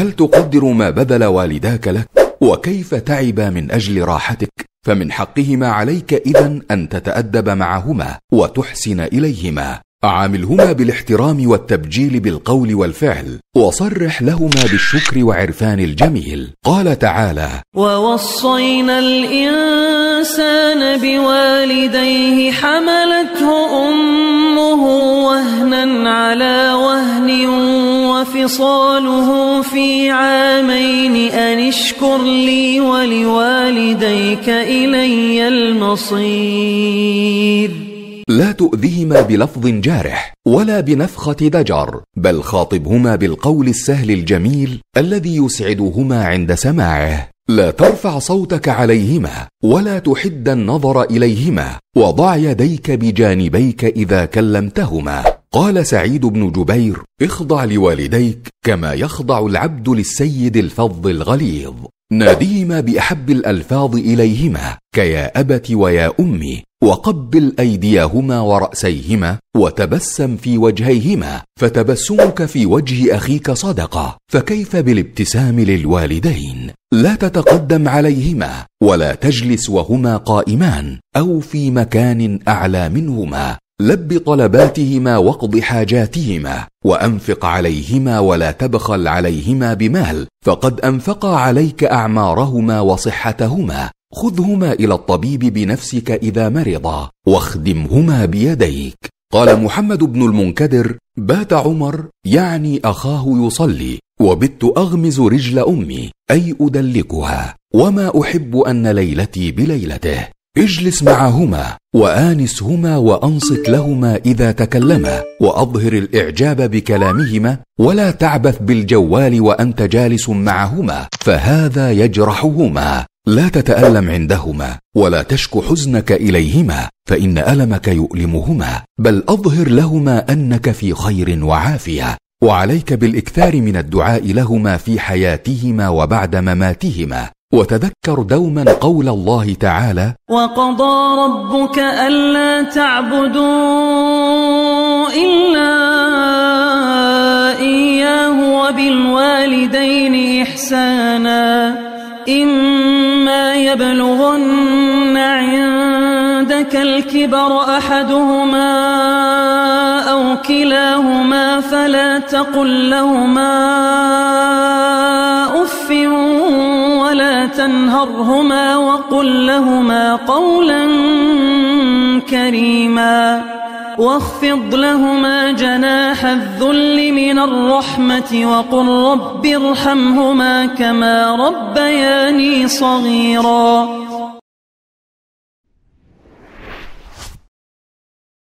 هل تقدر ما بذل والداك لك وكيف تعب من اجل راحتك فمن حقهما عليك اذا ان تتادب معهما وتحسن اليهما عاملهما بالاحترام والتبجيل بالقول والفعل وصرح لهما بالشكر وعرفان الجميل قال تعالى ووصينا الانسان بوالديه حملته وفصاله في عامين أن اشكر لي ولوالديك إلي المصير لا تؤذهما بلفظ جارح ولا بنفخة دجر بل خاطبهما بالقول السهل الجميل الذي يسعدهما عند سماعه لا ترفع صوتك عليهما ولا تحد النظر إليهما وضع يديك بجانبيك إذا كلمتهما قال سعيد بن جبير اخضع لوالديك كما يخضع العبد للسيد الفظ الغليظ ناديهما باحب الالفاظ اليهما كيا ابت ويا امي وقبل ايديهما وراسيهما وتبسم في وجهيهما فتبسمك في وجه اخيك صدقه فكيف بالابتسام للوالدين لا تتقدم عليهما ولا تجلس وهما قائمان او في مكان اعلى منهما لب طلباتهما واقض حاجاتهما وانفق عليهما ولا تبخل عليهما بمال فقد انفقا عليك اعمارهما وصحتهما خذهما الى الطبيب بنفسك اذا مرضا واخدمهما بيديك قال محمد بن المنكدر بات عمر يعني اخاه يصلي وبت اغمز رجل امي اي ادلكها وما احب ان ليلتي بليلته اجلس معهما وانسهما وانصت لهما اذا تكلما واظهر الاعجاب بكلامهما ولا تعبث بالجوال وانت جالس معهما فهذا يجرحهما لا تتالم عندهما ولا تشكو حزنك اليهما فان المك يؤلمهما بل اظهر لهما انك في خير وعافيه وعليك بالاكثار من الدعاء لهما في حياتهما وبعد مماتهما وتذكر دوما قول الله تعالى وقضى ربك ألا تعبدوا إلا إياه وبالوالدين إحسانا إما يبلغن عندك الكبر أحدهما أو كلاهما فلا تقل لهما تنهرهما وقل لهما قولا كريما واخفض لهما جناح الذل من الرحمة وقل رب ارحمهما كما ربياني صغيراً